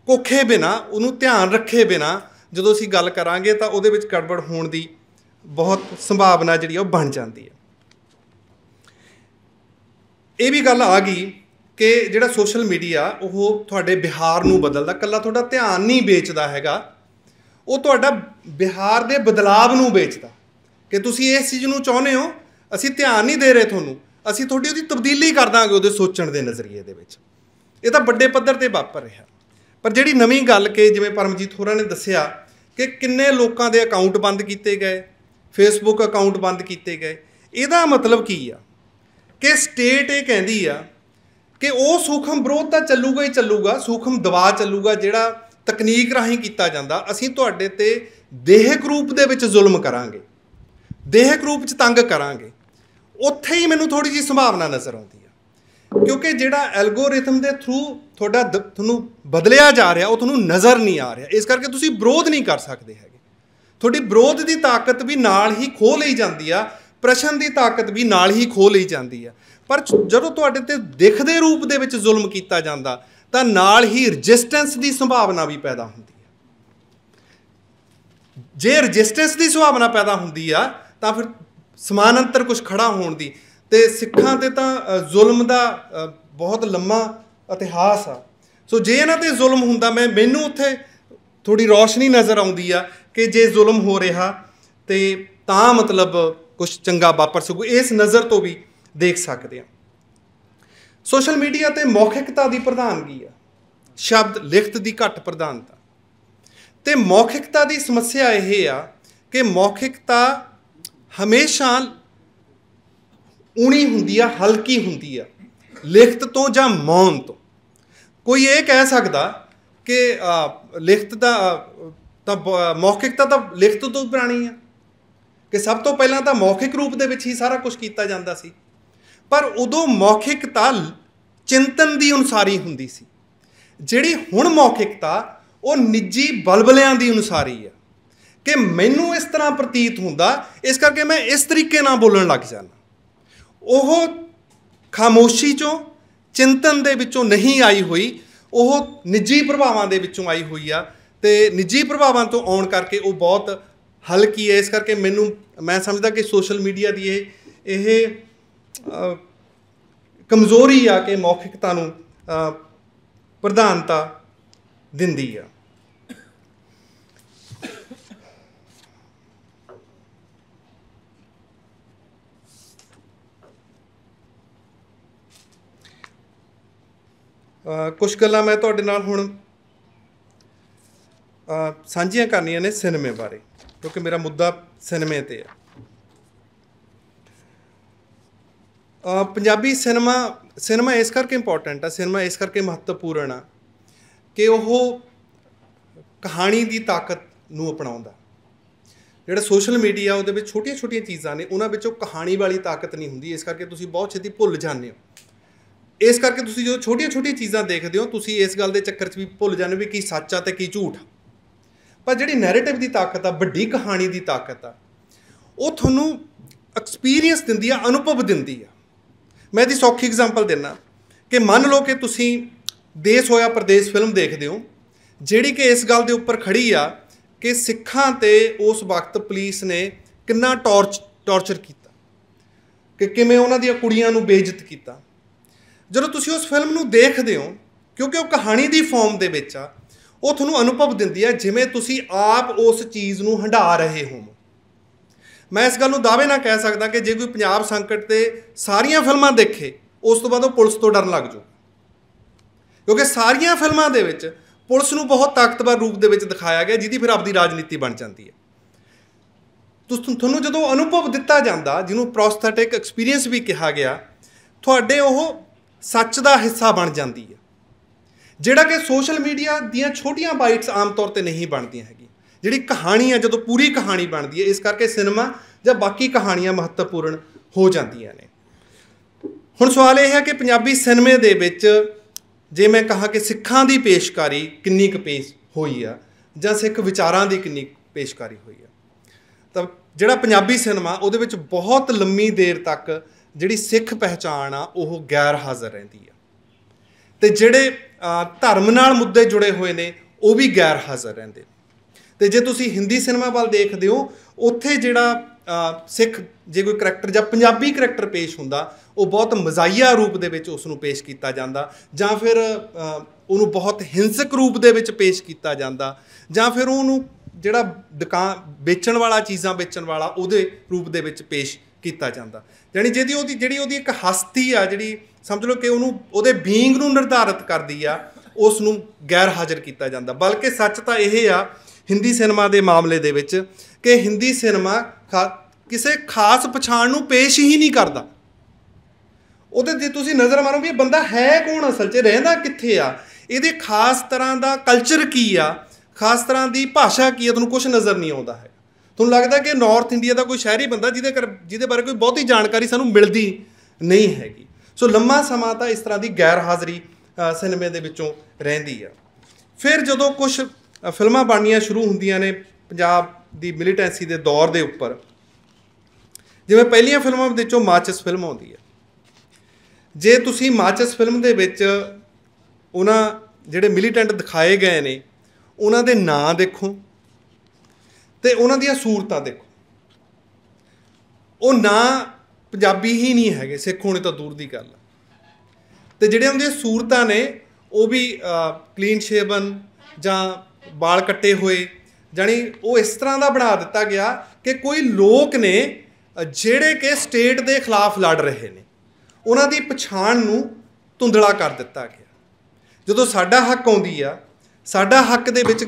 Speaker 1: ਕੋਖੇ ਬਿਨਾ ਉਹਨੂੰ ਧਿਆਨ ਰੱਖੇ ਬਿਨਾ ਜਦੋਂ ਅਸੀਂ ਗੱਲ ਕਰਾਂਗੇ ਤਾਂ ਉਹਦੇ ਵਿੱਚ ਗੜਬੜ ਹੋਣ ਦੀ ਬਹੁਤ ਸੰਭਾਵਨਾ ਜਿਹੜੀ ਉਹ ਬਣ ਜਾਂਦੀ ਹੈ ਇਹ ਵੀ ਗੱਲ ਆ ਗਈ ਕਿ ਜਿਹੜਾ ਸੋਸ਼ਲ ਮੀਡੀਆ ਉਹ ਤੁਹਾਡੇ ਵਿਹਾਰ ਨੂੰ ਬਦਲਦਾ ਕੱਲਾ ਤੁਹਾਡਾ ਧਿਆਨ ਨਹੀਂ ਵੇਚਦਾ ਹੈਗਾ ਉਹ ਤੁਹਾਡਾ ਵਿਹਾਰ ਦੇ ਬਦਲਾਵ ਨੂੰ ਵੇਚਦਾ ਕਿ ਤੁਸੀਂ ਇਸ ਚੀਜ਼ ਨੂੰ ਚਾਹੁੰਦੇ ਹੋ ਅਸੀਂ ਧਿਆਨ ਨਹੀਂ ਦੇ ਰਹੇ ਤੁਹਾਨੂੰ ਅਸੀਂ ਤੁਹਾਡੀ ਉਹਦੀ ਤਬਦੀਲੀ ਕਰ ਦਾਂਗੇ ਉਹਦੇ ਸੋਚਣ ਦੇ ਨਜ਼ਰੀਏ ਦੇ ਵਿੱਚ ਇਹ ਤਾਂ ਵੱਡੇ ਪੱਧਰ ਤੇ ਵਾਪਰ ਰਿਹਾ ਪਰ ਜਿਹੜੀ ਨਵੀਂ ਗੱਲ ਕਿ ਜਿਵੇਂ ਪਰਮਜੀਤ ਹੋਰਾਂ ਨੇ ਦੱਸਿਆ ਕਿ ਕਿੰਨੇ ਲੋਕਾਂ ਦੇ ਅਕਾਊਂਟ ਬੰਦ ਕੀਤੇ ਗਏ ਫੇਸਬੁੱਕ ਅਕਾਊਂਟ ਬੰਦ ਕੀਤੇ ਗਏ ਇਹਦਾ ਮਤਲਬ ਕੀ ਆ ਕਿ ਸਟੇਟ ਇਹ ਕਹਿੰਦੀ ਆ ਕਿ ਉਹ ਸੂਖਮ ਵਿਰੋਧ ਤਾਂ ਚੱਲੂਗਾ ਹੀ ਚੱਲੂਗਾ ਸੂਖਮ ਦਵਾ ਚੱਲੂਗਾ ਜਿਹੜਾ ਤਕਨੀਕ ਰਾਹੀਂ ਕੀਤਾ ਜਾਂਦਾ ਅਸੀਂ ਤੁਹਾਡੇ ਤੇ ਦੇਹਕ ਰੂਪ ਦੇ ਵਿੱਚ ਜ਼ੁਲਮ ਕਰਾਂਗੇ ਦੇਹਕ ਰੂਪ 'ਚ ਤੰਗ ਕਰਾਂਗੇ ਉੱਥੇ ਹੀ ਮੈਨੂੰ ਥੋੜੀ ਜੀ ਸੰਭਾਵਨਾ ਨਜ਼ਰ ਆਉਂਦੀ ਆ ਕਿਉਂਕਿ ਜਿਹੜਾ ਐਲਗੋਰਿਥਮ ਦੇ ਥਰੂ ਤੁਹਾਡਾ ਤੁਹਾਨੂੰ ਬਦਲਿਆ ਜਾ ਰਿਹਾ ਉਹ ਤੁਹਾਨੂੰ ਨਜ਼ਰ ਨਹੀਂ ਆ ਰਿਹਾ ਇਸ ਕਰਕੇ ਤੁਸੀਂ ਵਿਰੋਧ ਨਹੀਂ ਕਰ ਸਕਦੇ ਹੈਗੇ ਤੁਹਾਡੀ ਵਿਰੋਧ ਦੀ ਤਾਕਤ ਵੀ ਨਾਲ ਹੀ ਖੋ ਲਈ ਜਾਂਦੀ ਆ ਪ੍ਰਸ਼ਨ ਦੀ ਤਾਕਤ ਵੀ ਨਾਲ ਹੀ ਖੋ ਲਈ ਜਾਂਦੀ ਆ ਪਰ ਜਦੋਂ ਤੁਹਾਡੇ ਤੇ ਦਿਖਦੇ ਰੂਪ ਦੇ ਵਿੱਚ ਜ਼ੁਲਮ ਕੀਤਾ ਜਾਂਦਾ ਤਾਂ ਨਾਲ ਹੀ ਰੈਜ਼ਿਸਟੈਂਸ ਦੀ ਸੰਭਾਵਨਾ ਵੀ ਪੈਦਾ ਹੁੰਦੀ ਹੈ ਜੇ ਰੈਜ਼ਿਸਟੈਂਸ ਦੀ ਸੰਭਾਵਨਾ ਪੈਦਾ ਹੁੰਦੀ ਆ ਤਾਂ ਫਿਰ ਅੰਤਰ ਕੁਝ ਖੜਾ ਹੋਣ ਦੀ ਤੇ ਸਿੱਖਾਂ ਤੇ ਤਾਂ ਜ਼ੁਲਮ ਦਾ ਬਹੁਤ ਲੰਮਾ ਇਤਿਹਾਸ ਆ ਸੋ ਜੇ ਇਹਨਾਂ ਤੇ ਜ਼ੁਲਮ ਹੁੰਦਾ ਮੈਂ ਮੈਨੂੰ ਉੱਥੇ ਥੋੜੀ ਰੌਸ਼ਨੀ ਨਜ਼ਰ ਆਉਂਦੀ ਆ ਕਿ ਜੇ ਜ਼ੁਲਮ ਹੋ ਰਿਹਾ ਤੇ ਤਾਂ ਮਤਲਬ ਕੁਝ ਚੰਗਾ ਵਾਪਰ ਸਕੂ ਇਸ ਨਜ਼ਰ ਤੋਂ ਵੀ ਦੇਖ ਸਕਦੇ ਆ ਸੋਸ਼ਲ ਮੀਡੀਆ ਤੇ ਮੌਖਿਕਤਾ ਦੀ ਪ੍ਰਧਾਨਗੀ ਆ ਸ਼ਬਦ ਲਿਖਤ ਦੀ ਘੱਟ ਪ੍ਰਧਾਨਤਾ ਤੇ ਮੌਖਿਕਤਾ ਦੀ ਸਮੱਸਿਆ ਇਹ ਆ ਕਿ ਮੌਖਿਕਤਾ ਹਮੇਸ਼ਾ ਉਣੀ ਹੁੰਦੀ ਆ ਹਲਕੀ ਹੁੰਦੀ ਆ ਲਿਖਤ ਤੋਂ ਜਾਂ ਮੌਨ ਤੋਂ ਕੋਈ ਇਹ ਕਹਿ ਸਕਦਾ ਕਿ ਲਿਖਤ ਦਾ ਤਾਂ ਮੌਖਿਕਤਾ ਤਾਂ ਲਿਖਤ ਤੋਂ ਪੁਰਾਣੀ ਆ ਕਿ ਸਭ ਤੋਂ ਪਹਿਲਾਂ ਤਾਂ ਮੌਖਿਕ ਰੂਪ ਦੇ ਵਿੱਚ ਹੀ ਸਾਰਾ ਕੁਝ ਕੀਤਾ ਜਾਂਦਾ ਸੀ ਪਰ ਉਦੋਂ ਮੌਖਿਕਤਾ ਚਿੰਤਨ ਦੀ ਅਨੁਸਾਰੀ ਹੁੰਦੀ ਸੀ ਜਿਹੜੀ ਹੁਣ ਮੌਖਿਕਤਾ ਉਹ ਨਿੱਜੀ ਬਲਬਲਿਆਂ ਦੀ ਅਨੁਸਾਰੀ ਆ ਕਿ ਮੈਨੂੰ ਇਸ ਤਰ੍ਹਾਂ ਪ੍ਰਤੀਤ ਹੁੰਦਾ ਇਸ ਕਰਕੇ ਮੈਂ ਇਸ ਤਰੀਕੇ ਨਾਲ ਬੋਲਣ ਲੱਗ ਜਾਂਦਾ ਉਹ ਖਾਮੋਸ਼ੀ ਚੋਂ ਚਿੰਤਨ ਦੇ ਵਿੱਚੋਂ ਨਹੀਂ ਆਈ ਹੋਈ ਉਹ ਨਿੱਜੀ ਪ੍ਰਭਾਵਾਂ ਦੇ ਵਿੱਚੋਂ ਆਈ ਹੋਈ ਆ ਤੇ ਨਿੱਜੀ ਪ੍ਰਭਾਵਾਂ ਤੋਂ ਆਉਣ ਕਰਕੇ ਉਹ ਬਹੁਤ ਹਲਕੀ ਹੈ ਇਸ ਕਰਕੇ ਮੈਨੂੰ ਮੈਂ ਸਮਝਦਾ ਕਿ ਸੋਸ਼ਲ ਮੀਡੀਆ ਦੀ ਇਹ ਇਹ ਕਮਜ਼ੋਰੀ ਆ ਕਿ ਮੌਖਿਕਤਾ ਨੂੰ ਪ੍ਰਧਾਨਤਾ ਦਿੰਦੀ ਆ ਕੁਝ ਗੱਲਾਂ ਮੈਂ ਤੁਹਾਡੇ ਨਾਲ ਹੁਣ ਸਾਂਝੀਆਂ ਕਰਨੀਆਂ ਨੇ ਸਿਨੇਮੇ ਬਾਰੇ ਕਿਉਂਕਿ ਮੇਰਾ ਮੁੱਦਾ ਸਿਨੇਮੇ ਤੇ ਹੈ ਪੰਜਾਬੀ ਸਿਨੇਮਾ ਸਿਨੇਮਾ ਇਸ ਕਰਕੇ ਇੰਪੋਰਟੈਂਟ ਆ ਸਿਨੇਮਾ ਇਸ ਕਰਕੇ ਮਹੱਤਵਪੂਰਨ ਆ ਕਿ ਉਹ ਕਹਾਣੀ ਦੀ ਤਾਕਤ ਨੂੰ ਅਪਣਾਉਂਦਾ ਜਿਹੜਾ ਸੋਸ਼ਲ ਮੀਡੀਆ ਉਹਦੇ ਵਿੱਚ ਛੋਟੀਆਂ-ਛੋਟੀਆਂ ਚੀਜ਼ਾਂ ਨੇ ਉਹਨਾਂ ਵਿੱਚੋਂ ਕਹਾਣੀ ਵਾਲੀ ਤਾਕਤ ਨਹੀਂ ਹੁੰਦੀ ਇਸ ਕਰਕੇ ਤੁਸੀਂ ਬਹੁਤ ਛੇਤੀ ਭੁੱਲ ਜਾਂਦੇ ਹੋ ਇਸ ਕਰਕੇ ਤੁਸੀਂ ਜਦੋਂ ਛੋਟੀਆਂ-ਛੋਟੀਆਂ ਚੀਜ਼ਾਂ ਦੇਖਦੇ ਹੋ ਤੁਸੀਂ ਇਸ ਗੱਲ ਦੇ ਚੱਕਰ 'ਚ ਵੀ ਭੁੱਲ ਜਾਂਦੇ ਵੀ ਕੀ ਸੱਚ ਆ ਤੇ ਕੀ ਝੂਠ ਪਰ ਜਿਹੜੀ ਨੈਰੇਟਿਵ ਦੀ ਤਾਕਤ ਆ ਵੱਡੀ ਕਹਾਣੀ ਦੀ ਤਾਕਤ ਆ ਉਹ ਤੁਹਾਨੂੰ ਐਕਸਪੀਰੀਅੰਸ ਦਿੰਦੀ ਆ ਅਨੁਭਵ ਦਿੰਦੀ ਆ ਮੈਂ ਦੀ ਸੌਖੀ ਐਗਜ਼ਾਮਪਲ ਦਿੰਨਾ ਕਿ ਮੰਨ ਲਓ ਕਿ ਤੁਸੀਂ ਦੇਸ਼ ਹੋਇਆ ਪਰਦੇਸ ਫਿਲਮ ਦੇਖਦੇ ਹੋ ਜਿਹੜੀ ਕਿ ਇਸ ਗੱਲ ਦੇ ਉੱਪਰ ਖੜੀ ਆ ਕਿ ਸਿੱਖਾਂ ਤੇ ਉਸ ਵਕਤ ਪੁਲਿਸ ਨੇ ਕਿੰਨਾ ਟੌਰਚ ਟੌਰਚਰ ਕੀਤਾ ਕਿ ਕਿਵੇਂ ਉਹਨਾਂ ਦੀਆਂ ਕੁੜੀਆਂ ਨੂੰ ਬੇਇੱਜ਼ਤ ਕੀਤਾ ਜਦੋਂ ਤੁਸੀਂ ਉਸ ਫਿਲਮ ਨੂੰ ਦੇਖਦੇ ਹੋ ਕਿਉਂਕਿ ਉਹ ਕਹਾਣੀ ਦੀ ਫਾਰਮ ਦੇ ਵਿੱਚ ਆ ਉਹ ਤੁਹਾਨੂੰ ਅਨੁਭਵ ਦਿੰਦੀ ਹੈ ਜਿਵੇਂ ਤੁਸੀਂ ਆਪ ਉਸ ਚੀਜ਼ ਨੂੰ ਹੰਡਾ ਰਹੇ ਹੋ ਮੈਂ ਇਸ ਗੱਲ ਨੂੰ ਦਾਅਵੇ ਨਾਲ ਕਹਿ ਸਕਦਾ ਕਿ ਜੇ ਕੋਈ ਪੰਜਾਬ ਸੰਕਟ ਤੇ ਸਾਰੀਆਂ ਫਿਲਮਾਂ ਦੇਖੇ ਉਸ ਤੋਂ ਬਾਅਦ ਉਹ ਪੁਲਿਸ ਤੋਂ ਡਰਨ ਲੱਗ ਜਾਊ ਕਿਉਂਕਿ ਸਾਰੀਆਂ ਫਿਲਮਾਂ ਦੇ ਵਿੱਚ ਪੁਲਿਸ ਨੂੰ ਬਹੁਤ ਤਾਕਤਵਰ ਰੂਪ ਦੇ ਵਿੱਚ ਦਿਖਾਇਆ ਗਿਆ ਜਿਹਦੀ ਫਿਰ ਆਪਦੀ ਰਾਜਨੀਤੀ ਬਣ ਜਾਂਦੀ ਹੈ ਤੁਹਾਨੂੰ ਜਦੋਂ ਅਨੁਭਵ ਦਿੱਤਾ ਜਾਂਦਾ ਜਿਹਨੂੰ ਪ੍ਰੋਸਥੈਟਿਕ ਐਕਸਪੀਰੀਅੰਸ ਵੀ ਕਿਹਾ ਗਿਆ ਤੁਹਾਡੇ ਉਹ ਸੱਚ ਦਾ ਹਿੱਸਾ ਬਣ ਜਾਂਦੀ ਹੈ ਜਿਹੜਾ ਕਿ ਸੋਸ਼ਲ ਮੀਡੀਆ ਦੀਆਂ ਛੋਟੀਆਂ ਬਾਈਟਸ ਆਮ ਤੌਰ ਤੇ ਨਹੀਂ ਬਣਦੀਆਂ ਹੈਗੀਆਂ ਜਿਹੜੀ ਕਹਾਣੀ ਹੈ ਜਦੋਂ ਪੂਰੀ ਕਹਾਣੀ ਬਣਦੀ ਹੈ ਇਸ ਕਰਕੇ ਸਿਨੇਮਾ ਜਾਂ ਬਾਕੀ ਕਹਾਣੀਆਂ ਮਹੱਤਵਪੂਰਨ ਹੋ ਜਾਂਦੀਆਂ ਨੇ ਹੁਣ ਸਵਾਲ ਇਹ ਹੈ ਕਿ ਪੰਜਾਬੀ ਸਿਨੇਮੇ ਦੇ ਵਿੱਚ ਜੇ ਮੈਂ ਕਹਾ ਕਿ ਸਿੱਖਾਂ ਦੀ ਪੇਸ਼ਕਾਰੀ ਕਿੰਨੀ ਕੁ ਪੇਸ਼ ਹੋਈ ਆ ਜਾਂ ਸਿੱਖ ਵਿਚਾਰਾਂ ਦੀ ਕਿੰਨੀ ਪੇਸ਼ਕਾਰੀ ਹੋਈ ਆ ਤਾਂ ਜਿਹੜਾ ਪੰਜਾਬੀ ਸਿਨੇਮਾ ਉਹਦੇ ਵਿੱਚ ਬਹੁਤ ਲੰਮੀ ਦੇਰ ਤੱਕ ਜਿਹੜੀ ਸਿੱਖ ਪਹਿਚਾਣ ਆ ਉਹ ਗੈਰ ਹਾਜ਼ਰ ਰਹਿੰਦੀ ਆ ਤੇ ਜਿਹੜੇ ਧਰਮ ਨਾਲ ਮੁੱਦੇ ਜੁੜੇ ਹੋਏ ਨੇ ਉਹ ਵੀ ਗੈਰ ਹਾਜ਼ਰ ਰਹਿੰਦੇ ਤੇ ਜੇ ਤੁਸੀਂ ਹਿੰਦੀ ਸਿਨੇਮਾ ਵੱਲ ਦੇਖਦੇ ਹੋ ਉੱਥੇ ਜਿਹੜਾ ਸਿੱਖ ਜੇ ਕੋਈ ਕੈਰੈਕਟਰ ਜਾਂ ਪੰਜਾਬੀ ਕੈਰੈਕਟਰ ਪੇਸ਼ ਹੁੰਦਾ ਉਹ ਬਹੁਤ ਮਜ਼ਾਈਆ ਰੂਪ ਦੇ ਵਿੱਚ ਉਸ ਨੂੰ ਪੇਸ਼ ਕੀਤਾ ਜਾਂਦਾ ਜਾਂ ਫਿਰ ਉਹਨੂੰ ਬਹੁਤ ਹਿੰਸਕ ਰੂਪ ਦੇ ਵਿੱਚ ਪੇਸ਼ ਕੀਤਾ ਜਾਂਦਾ ਜਾਂ ਫਿਰ ਉਹਨੂੰ ਜਿਹੜਾ ਦੁਕਾਨ ਵੇਚਣ ਵਾਲਾ ਚੀਜ਼ਾਂ ਵੇਚਣ ਵਾਲਾ ਉਹਦੇ ਰੂਪ ਦੇ ਵਿੱਚ ਪੇਸ਼ ਕੀਤਾ ਜਾਂਦਾ ਯਾਨੀ ਜਿਹਦੀ ਉਹਦੀ ਜਿਹੜੀ ਉਹਦੀ ਇੱਕ ਹਸਤੀ ਆ ਜਿਹੜੀ ਸਮਝ ਲਓ ਕਿ ਉਹਨੂੰ ਉਹਦੇ ਬੀਇੰਗ ਨੂੰ ਨਿਰਧਾਰਿਤ ਕਰਦੀ ਆ ਉਸ ਨੂੰ ਗੈਰ ਹਾਜ਼ਰ ਕੀਤਾ ਜਾਂਦਾ ਬਲਕਿ ਸੱਚ ਤਾਂ ਇਹ ਆ ਹਿੰਦੀ ਸਿਨੇਮਾ ਦੇ ਮਾਮਲੇ ਦੇ ਵਿੱਚ ਕਿ ਹਿੰਦੀ ਸਿਨੇਮਾ ਕਿਸੇ ਖਾਸ ਪਛਾਣ ਨੂੰ ਪੇਸ਼ ਹੀ ਨਹੀਂ ਕਰਦਾ ਉਹਦੇ ਜੇ ਤੁਸੀਂ ਨਜ਼ਰ ਮਾਰੋ ਵੀ ਇਹ ਬੰਦਾ ਹੈ ਕੌਣ ਅਸਲ 'ਚ ਰਹਿੰਦਾ ਕਿੱਥੇ ਆ ਇਹਦੇ ਖਾਸ ਤਰ੍ਹਾਂ ਦਾ ਕਲਚਰ ਕੀ ਆ ਖਾਸ ਤਰ੍ਹਾਂ ਦੀ ਭਾਸ਼ਾ ਕੀ ਆ ਤੁਹਾਨੂੰ ਕੁਝ ਨਜ਼ਰ ਨਹੀਂ ਆਉਂਦਾ ਹੈ ਤੁਹਾਨੂੰ ਲੱਗਦਾ ਕਿ ਨਾਰਥ ਇੰਡੀਆ ਦਾ ਕੋਈ ਸ਼ਹਿਰੀ ਬੰਦਾ ਜਿਹਦੇ ਜਿਹਦੇ ਬਾਰੇ ਕੋਈ ਬਹੁਤੀ ਜਾਣਕਾਰੀ ਸਾਨੂੰ ਮਿਲਦੀ ਨਹੀਂ ਹੈਗੀ ਸੋ ਲੰਮਾ ਸਮਾਂ ਤਾਂ ਇਸ ਤਰ੍ਹਾਂ ਦੀ ਗੈਰ ਹਾਜ਼ਰੀ ਸਿਨੇਮੇ ਦੇ ਵਿੱਚੋਂ ਰਹਿੰਦੀ ਆ ਫਿਰ ਜਦੋਂ ਕੁਝ ਫਿਲਮਾਂ ਬਣਨੀਆਂ ਸ਼ੁਰੂ ਹੁੰਦੀਆਂ ਨੇ ਪੰਜਾਬ ਦੀ ਮਿਲੀਟੈਂਸੀ ਦੇ ਦੌਰ ਦੇ ਉੱਪਰ ਜਿਵੇਂ ਪਹਿਲੀਆਂ ਫਿਲਮਾਂ ਵਿੱਚੋਂ ਮਾਚਸ ਫਿਲਮ ਆਉਂਦੀ ਹੈ ਜੇ ਤੁਸੀਂ ਮਾਚਸ ਫਿਲਮ ਦੇ ਵਿੱਚ ਉਹਨਾਂ ਜਿਹੜੇ ਮਿਲੀਟੈਂਟ ਦਿਖਾਏ ਗਏ ਨੇ ਉਹਨਾਂ ਦੇ ਨਾਂ ਦੇਖੋ ਤੇ ਉਹਨਾਂ ਦੀਆਂ ਸੂਰਤਾਂ ਦੇਖੋ ਉਹ ਨਾ ਪੰਜਾਬੀ ਹੀ ਨਹੀਂ ਹੈਗੇ ਸਿੱਖ ਹੋਣੇ ਤਾਂ ਦੂਰ ਦੀ ਗੱਲ ਤੇ ਜਿਹੜੇ ਉਹਨਾਂ ਦੀਆਂ ਸੂਰਤਾਂ ਨੇ ਉਹ ਵੀ ਕਲੀਨ ਸ਼ੇਵਨ ਜਾਂ ਵਾਲ ਕੱਟੇ ਹੋਏ ਜਾਨੀ ਉਹ ਇਸ ਤਰ੍ਹਾਂ ਦਾ ਬਣਾ ਦਿੱਤਾ ਗਿਆ ਕਿ ਕੋਈ ਲੋਕ ਨੇ ਜਿਹੜੇ ਕਿ ਸਟੇਟ ਦੇ ਖਿਲਾਫ ਲੜ ਰਹੇ ਨੇ ਉਹਨਾਂ ਦੀ ਪਛਾਣ ਨੂੰ ਧੁੰਦਲਾ ਕਰ ਦਿੱਤਾ ਗਿਆ ਜਦੋਂ ਸਾਡਾ ਹੱਕ ਆਉਂਦੀ ਆ ਸਾਡਾ ਹੱਕ ਦੇ ਵਿੱਚ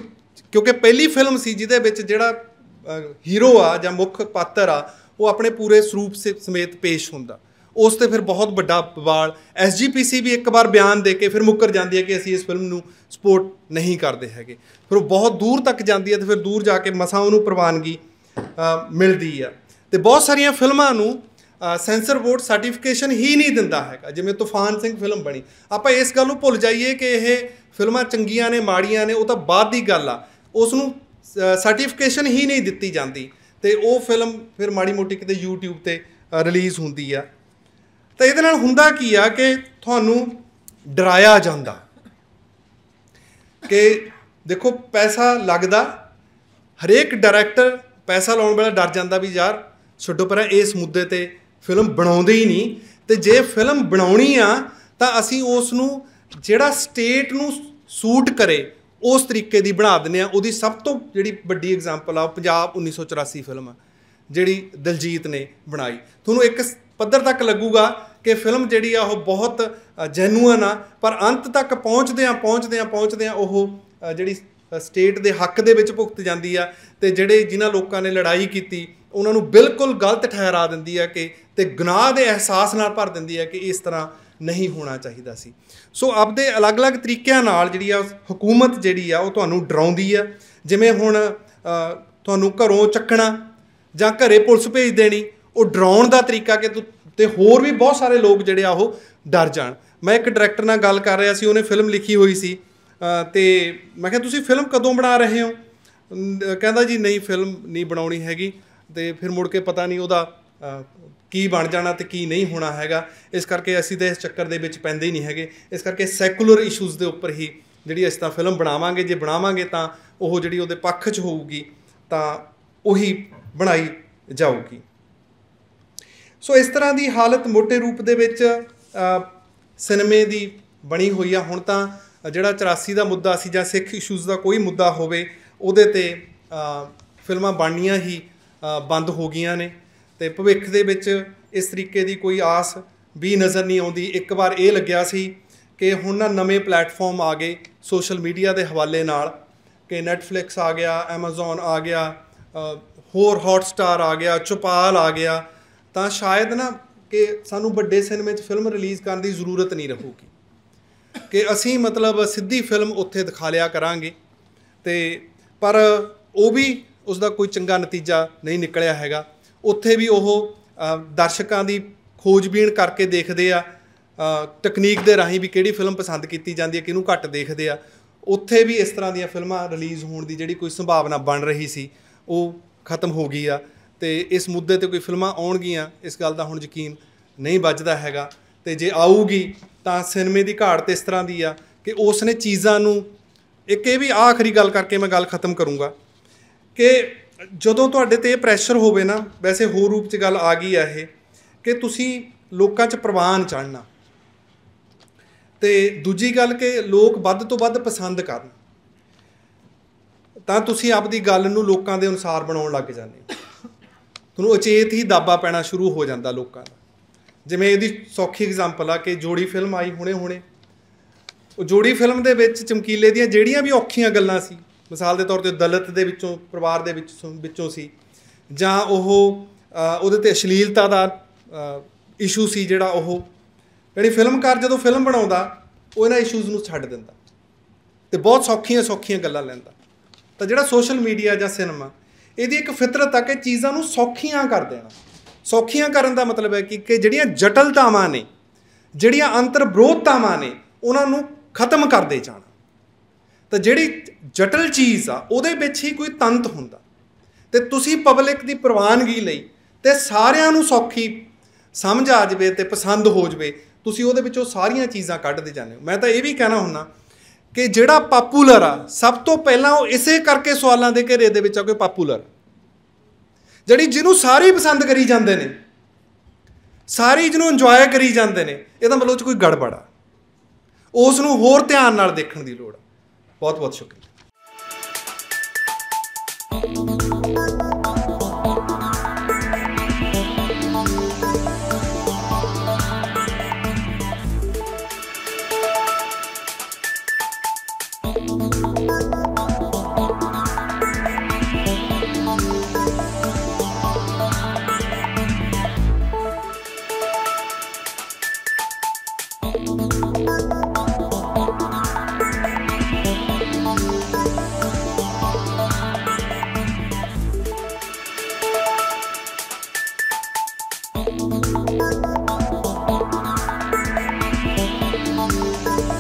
Speaker 1: ਕਿਉਂਕਿ ਪਹਿਲੀ ਫਿਲਮ ਸੀ ਜਿਹਦੇ ਵਿੱਚ ਜਿਹੜਾ ਹੀਰੋ ਆ ਜਾਂ ਮੁੱਖ ਪਾਤਰ ਆ ਉਹ ਆਪਣੇ ਪੂਰੇ ਸਰੂਪ ਸਮੇਤ ਪੇਸ਼ ਹੁੰਦਾ ਉਸ ਤੇ ਫਿਰ ਬਹੁਤ ਵੱਡਾ ਬਵਾਲ ਐਸਜੀਪੀਸੀ ਵੀ ਇੱਕ ਵਾਰ ਬਿਆਨ ਦੇ ਕੇ ਫਿਰ ਮੁੱਕਰ ਜਾਂਦੀ ਹੈ ਕਿ ਅਸੀਂ ਇਸ ਫਿਲਮ ਨੂੰ ਸਪੋਰਟ ਨਹੀਂ ਕਰਦੇ ਹੈਗੇ ਫਿਰ ਉਹ ਬਹੁਤ ਦੂਰ ਤੱਕ ਜਾਂਦੀ ਹੈ ਤੇ ਫਿਰ ਦੂਰ ਜਾ ਕੇ ਮਸਾਂ ਉਹਨੂੰ ਪ੍ਰਵਾਨਗੀ ਮਿਲਦੀ ਆ ਤੇ ਬਹੁਤ ਸਾਰੀਆਂ ਫਿਲਮਾਂ ਨੂੰ ਸੈਂਸਰ ਬੋਰਡ ਸਰਟੀਫਿਕੇਸ਼ਨ ਹੀ ਨਹੀਂ ਦਿੰਦਾ ਹੈਗਾ ਜਿਵੇਂ ਤੂਫਾਨ ਸਿੰਘ ਫਿਲਮ ਬਣੀ ਆਪਾਂ ਇਸ ਗੱਲ ਨੂੰ ਭੁੱਲ ਜਾਈਏ ਕਿ ਇਹ ਫਿਲਮਾਂ ਚੰਗੀਆਂ ਨੇ ਮਾੜੀਆਂ ਨੇ ਉਹ ਤਾਂ ਬਾਅਦ ਦੀ ਗੱਲ ਆ ਉਸ ਨੂੰ ਸਰਟੀਫਿਕੇਸ਼ਨ ਹੀ ਨਹੀਂ ਦਿੱਤੀ ਜਾਂਦੀ ਤੇ ਉਹ ਫਿਲਮ ਫਿਰ ਮਾੜੀ ਮੋਟੀ ਕਿਤੇ YouTube ਤੇ ਰਿਲੀਜ਼ ਹੁੰਦੀ ਆ ਤਾਂ ਇਹਦੇ ਨਾਲ ਹੁੰਦਾ ਕੀ ਆ ਕਿ ਤੁਹਾਨੂੰ ਡਰਾਇਆ ਜਾਂਦਾ ਕਿ ਦੇਖੋ ਪੈਸਾ ਲੱਗਦਾ ਹਰੇਕ ਡਾਇਰੈਕਟਰ ਪੈਸਾ ਲਾਉਣ ਵੇਲੇ ਡਰ ਜਾਂਦਾ ਵੀ ਯਾਰ ਛੱਡੋ ਪਰ ਇਸ ਮੁੱਦੇ ਤੇ ਫਿਲਮ ਬਣਾਉਂਦੇ ਹੀ ਨਹੀਂ ਤੇ ਜੇ ਫਿਲਮ ਬਣਾਉਣੀ ਆ ਤਾਂ ਅਸੀਂ ਉਸ ਨੂੰ ਜਿਹੜਾ ਸਟੇਟ ਨੂੰ ਸੂਟ ਕਰੇ ਉਸ ਤਰੀਕੇ ਦੀ ਬਣਾ ਦਿੰਦੇ ਆ ਉਹਦੀ ਸਭ ਤੋਂ ਜਿਹੜੀ ਵੱਡੀ ਐਗਜ਼ਾਮਪਲ ਆ ਪੰਜਾਬ 1984 ਫਿਲਮ ਆ ਜਿਹੜੀ ਦਲਜੀਤ ਨੇ ਬਣਾਈ ਤੁਹਾਨੂੰ ਇੱਕ ਪੱਧਰ ਤੱਕ ਲੱਗੂਗਾ ਕਿ ਫਿਲਮ ਜਿਹੜੀ ਆ ਉਹ ਬਹੁਤ ਜੈਨੂਇਨ ਆ ਪਰ ਅੰਤ ਤੱਕ ਪਹੁੰਚਦੇ ਆ ਪਹੁੰਚਦੇ ਆ ਪਹੁੰਚਦੇ ਆ ਉਹ ਜਿਹੜੀ ਸਟੇਟ ਦੇ ਹੱਕ ਦੇ ਵਿੱਚ ਭੁਗਤ ਜਾਂਦੀ ਆ ਤੇ ਜਿਹੜੇ ਜਿਨ੍ਹਾਂ ਲੋਕਾਂ ਨੇ ਲੜਾਈ ਕੀਤੀ ਉਹਨਾਂ ਨੂੰ ਬਿਲਕੁਲ ਗਲਤ ਠਹਿਰਾ ਦਿੰਦੀ ਆ ਕਿ ਤੇ ਗੁਨਾਹ ਦੇ ਅਹਿਸਾਸ ਨਾਲ ਭਰ ਦਿੰਦੀ ਆ ਕਿ ਇਸ ਤਰ੍ਹਾਂ ਨਹੀਂ ਹੋਣਾ ਚਾਹੀਦਾ ਸੀ ਸੋ ਆਪਦੇ ਅਲੱਗ-ਅਲੱਗ ਤਰੀਕਿਆਂ ਨਾਲ ਜਿਹੜੀ ਆ ਹਕੂਮਤ ਜਿਹੜੀ ਆ ਉਹ ਤੁਹਾਨੂੰ ਡਰਾਉਂਦੀ ਆ ਜਿਵੇਂ ਹੁਣ ਤੁਹਾਨੂੰ ਘਰੋਂ ਚੱਕਣਾ ਜਾਂ ਘਰੇ ਪੁਲਿਸ ਭੇਜ ਦੇਣੀ ਉਹ ਡਰਾਉਣ ਦਾ ਤਰੀਕਾ ਕਿ ਤੇ ਹੋਰ ਵੀ ਬਹੁਤ ਸਾਰੇ ਲੋਕ ਜਿਹੜੇ ਆ ਉਹ ਡਰ ਜਾਣ ਮੈਂ ਇੱਕ ਡਾਇਰੈਕਟਰ ਨਾਲ ਗੱਲ ਕਰ ਰਿਹਾ ਸੀ ਉਹਨੇ ਫਿਲਮ ਲਿਖੀ ਹੋਈ ਸੀ ਤੇ ਮੈਂ ਕਿਹਾ ਤੁਸੀਂ ਫਿਲਮ ਕਦੋਂ ਬਣਾ ਰਹੇ ਹੋ ਕਹਿੰਦਾ ਜੀ ਨਹੀਂ ਫਿਲਮ ਨਹੀਂ ਬਣਾਉਣੀ ਹੈਗੀ ਤੇ ਫਿਰ ਮੁੜ ਕੇ ਪਤਾ ਨਹੀਂ ਉਹਦਾ ਕੀ ਬਣ ਜਾਣਾ ਤੇ ਕੀ ਨਹੀਂ ਹੋਣਾ ਹੈਗਾ ਇਸ ਕਰਕੇ ਅਸੀਂ ਤਾਂ ਇਸ ਚੱਕਰ ਦੇ ਵਿੱਚ ਪੈਂਦੇ ਹੀ ਨਹੀਂ ਹੈਗੇ ਇਸ ਕਰਕੇ ਸੈਕੂਲਰ ਇਸ਼ੂਜ਼ ਦੇ ਉੱਪਰ ਹੀ ਜਿਹੜੀ ਅਸੀਂ ਤਾਂ ਫਿਲਮ ਬਣਾਵਾਂਗੇ ਜੇ ਬਣਾਵਾਂਗੇ ਤਾਂ ਉਹ ਜਿਹੜੀ ਉਹਦੇ ਪੱਖ 'ਚ ਹੋਊਗੀ ਤਾਂ ਉਹੀ ਬਣਾਈ ਜਾਊਗੀ ਸੋ ਇਸ ਤਰ੍ਹਾਂ ਦੀ ਹਾਲਤ ਮੋٹے ਰੂਪ ਦੇ ਵਿੱਚ ਸਿਨੇਮੇ ਦੀ ਬਣੀ ਹੋਈ ਆ ਹੁਣ ਤਾਂ ਜਿਹੜਾ 84 ਦਾ ਮੁੱਦਾ ਸੀ ਜਾਂ ਸਿੱਖ ਇਸ਼ੂਜ਼ ਦਾ ਕੋਈ ਮੁੱਦਾ ਹੋਵੇ ਉਹਦੇ ਤੇ ਫਿਲਮਾਂ ਬਣਨੀਆਂ ਹੀ ਬੰਦ ਹੋ ਗਈਆਂ ਨੇ ਤੇ ਭਵਿੱਖ ਦੇ ਵਿੱਚ ਇਸ ਤਰੀਕੇ ਦੀ ਕੋਈ ਆਸ ਵੀ ਨਜ਼ਰ ਨਹੀਂ ਆਉਂਦੀ ਇੱਕ ਵਾਰ ਇਹ ਲੱਗਿਆ ਸੀ ਕਿ ਹੁਣ ਨਾ ਨਵੇਂ ਪਲੇਟਫਾਰਮ ਆ ਗਏ ਸੋਸ਼ਲ ਮੀਡੀਆ ਦੇ ਹਵਾਲੇ ਨਾਲ ਕਿ Netflix ਆ ਗਿਆ Amazon ਆ ਗਿਆ ਹੋਰ Hotstar ਆ ਗਿਆ ਚੁਪਾਲ ਆ ਗਿਆ ਤਾਂ ਸ਼ਾਇਦ ਨਾ ਕਿ ਸਾਨੂੰ ਵੱਡੇ ਸਿਨੇਮੇ 'ਚ ਫਿਲਮ ਰਿਲੀਜ਼ ਕਰਨ ਦੀ ਜ਼ਰੂਰਤ ਨਹੀਂ ਰਹੂਗੀ ਕਿ ਅਸੀਂ ਮਤਲਬ ਸਿੱਧੀ ਫਿਲਮ ਉੱਥੇ ਦਿਖਾ ਲਿਆ ਕਰਾਂਗੇ ਤੇ ਪਰ ਉਹ ਵੀ ਉਸ ਦਾ ਕੋਈ ਚੰਗਾ ਨਤੀਜਾ ਨਹੀਂ ਨਿਕਲਿਆ ਹੈਗਾ ਉੱਥੇ ਵੀ ਉਹ ਦਰਸ਼ਕਾਂ ਦੀ ਖੋਜਬੀਨ ਕਰਕੇ ਦੇਖਦੇ ਆ ਤਕਨੀਕ ਦੇ ਰਾਹੀਂ ਵੀ ਕਿਹੜੀ ਫਿਲਮ ਪਸੰਦ ਕੀਤੀ ਜਾਂਦੀ ਹੈ ਕਿਹਨੂੰ ਘੱਟ ਦੇਖਦੇ ਆ ਉੱਥੇ ਵੀ ਇਸ ਤਰ੍ਹਾਂ ਦੀਆਂ ਫਿਲਮਾਂ ਰਿਲੀਜ਼ ਹੋਣ ਦੀ ਜਿਹੜੀ ਕੋਈ ਸੰਭਾਵਨਾ ਬਣ ਰਹੀ ਸੀ ਉਹ ਖਤਮ ਹੋ ਗਈ ਆ ਤੇ ਇਸ ਮੁੱਦੇ ਤੇ ਕੋਈ ਫਿਲਮਾਂ ਆਉਣਗੀਆਂ ਇਸ ਗੱਲ ਦਾ ਹੁਣ ਯਕੀਨ ਨਹੀਂ ਵੱਜਦਾ ਹੈਗਾ ਤੇ ਜੇ ਆਊਗੀ ਤਾਂ ਸਿਨੇਮੇ ਦੀ ਘਾੜ ਤੇ ਇਸ ਤਰ੍ਹਾਂ ਦੀ ਆ ਕਿ ਉਸ ਨੇ ਚੀਜ਼ਾਂ ਨੂੰ ਇੱਕ ਇਹ ਵੀ ਆਖਰੀ ਗੱਲ ਕਰਕੇ ਮੈਂ ਗੱਲ ਖਤਮ ਕਰੂੰਗਾ ਕਿ ਜਦੋਂ ਤੁਹਾਡੇ ਤੇ ਇਹ ਪ੍ਰੈਸ਼ਰ ਹੋਵੇ ਨਾ ਵੈਸੇ ਹੋਰ ਰੂਪ 'ਚ ਗੱਲ ਆ ਗਈ ਆ ਇਹ ਕਿ ਤੁਸੀਂ ਲੋਕਾਂ 'ਚ ਪ੍ਰਵਾਨ ਚੜਨਾ ਤੇ ਦੂਜੀ ਗੱਲ ਕਿ ਲੋਕ ਵੱਧ ਤੋਂ ਵੱਧ ਪਸੰਦ ਕਰਨ ਤਾਂ ਤੁਸੀਂ ਆਪਦੀ ਗੱਲ ਨੂੰ ਲੋਕਾਂ ਦੇ ਅਨੁਸਾਰ ਬਣਾਉਣ ਲੱਗ ਜਾਂਦੇ ਹੋ ਤੁਹਾਨੂੰ ਅਚੇਤ ਹੀ ਦਾਬਾ ਪੈਣਾ ਸ਼ੁਰੂ ਹੋ ਜਾਂਦਾ ਲੋਕਾਂ ਦਾ ਜਿਵੇਂ ਇਹਦੀ ਸੌਖੀ ਐਗਜ਼ਾਮਪਲ ਆ ਕਿ ਜੋੜੀ ਫਿਲਮ ਆਈ ਹੁਣੇ ਹੁਣੇ ਉਹ ਜੋੜੀ ਫਿਲਮ ਦੇ ਵਿੱਚ ਚਮਕੀਲੇ ਦੀਆਂ ਜਿਹੜੀਆਂ ਵੀ ਔਖੀਆਂ ਗੱਲਾਂ ਸੀ ਮਿਸਾਲ ਦੇ ਤੌਰ ਤੇ ਦਲਿਤ ਦੇ ਵਿੱਚੋਂ ਪਰਿਵਾਰ ਦੇ ਵਿੱਚ ਵਿੱਚੋਂ ਸੀ ਜਾਂ ਉਹ ਉਹਦੇ ਤੇ ਅਸ਼ਲੀਲਤਾ ਦਾ ਇਸ਼ੂ ਸੀ ਜਿਹੜਾ ਉਹ ਜਿਹੜੀ ਫਿਲਮਕਾਰ ਜਦੋਂ ਫਿਲਮ ਬਣਾਉਂਦਾ ਉਹ ਇਹਨਾਂ ਇਸ਼ੂਜ਼ ਨੂੰ ਛੱਡ ਦਿੰਦਾ ਤੇ ਬਹੁਤ ਸੌਖੀਆਂ ਸੌਖੀਆਂ ਗੱਲਾਂ ਲੈਂਦਾ ਤਾਂ ਜਿਹੜਾ ਸੋਸ਼ਲ ਮੀਡੀਆ ਜਾਂ ਸਿਨੇਮਾ ਇਹਦੀ ਇੱਕ ਫਿਤਰਤ ਆ ਕਿ ਚੀਜ਼ਾਂ ਨੂੰ ਸੌਖੀਆਂ ਕਰ ਦੇਣਾ ਸੌਖੀਆਂ ਕਰਨ ਦਾ ਮਤਲਬ ਹੈ ਕਿ ਕਿ ਜਿਹੜੀਆਂ ਜਟਲਤਾਵਾਂ ਨੇ ਜਿਹੜੀਆਂ ਅੰਤਰ ਵਿਰੋਧਤਾਵਾਂ ਨੇ ਉਹਨਾਂ ਨੂੰ ਖਤਮ ਕਰਦੇ ਜਾਣਾ ਤਾਂ ਜਿਹੜੀ ਜਟਲ ਚੀਜ਼ ਆ ਉਹਦੇ ਵਿੱਚ ਹੀ ਕੋਈ ਤੰਤ ਹੁੰਦਾ ਤੇ ਤੁਸੀਂ ਪਬਲਿਕ ਦੀ ਪ੍ਰਵਾਨਗੀ ਲਈ ਤੇ ਸਾਰਿਆਂ ਨੂੰ ਸੌਖੀ ਸਮਝ ਆ ਜਵੇ ਤੇ ਪਸੰਦ ਹੋ ਜਵੇ ਤੁਸੀਂ ਉਹਦੇ ਵਿੱਚੋਂ ਸਾਰੀਆਂ ਚੀਜ਼ਾਂ ਕੱਢਦੇ ਜਾਂਦੇ ਹੋ ਮੈਂ ਤਾਂ ਇਹ ਵੀ ਕਹਿਣਾ ਹੁੰਦਾ ਕਿ ਜਿਹੜਾ ਪਪੂਲਰ ਆ ਸਭ ਤੋਂ ਪਹਿਲਾਂ ਉਹ ਇਸੇ ਕਰਕੇ ਸਵਾਲਾਂ ਦੇ ਘੇਰੇ ਦੇ ਵਿੱਚ ਆ ਕੋਈ ਪਪੂਲਰ ਜਿਹੜੀ ਜਿਹਨੂੰ ਸਾਰੇ ਪਸੰਦ ਕਰੀ ਜਾਂਦੇ ਨੇ ਸਾਰੇ ਜਿਹਨੂੰ ਇੰਜੋਏ ਕਰੀ ਜਾਂਦੇ ਨੇ ਇਹਦਾ ਮਤਲਬ ਉਹ ਚ ਕੋਈ ਗੜਬੜ ਆ ਉਸ ਨੂੰ ਹੋਰ ਧਿਆਨ ਨਾਲ ਦੇਖਣ ਦੀ ਲੋੜ ਆ ਬਹੁਤ ਬਹੁਤ ਸ਼ੁਕਰੀਆ Bye.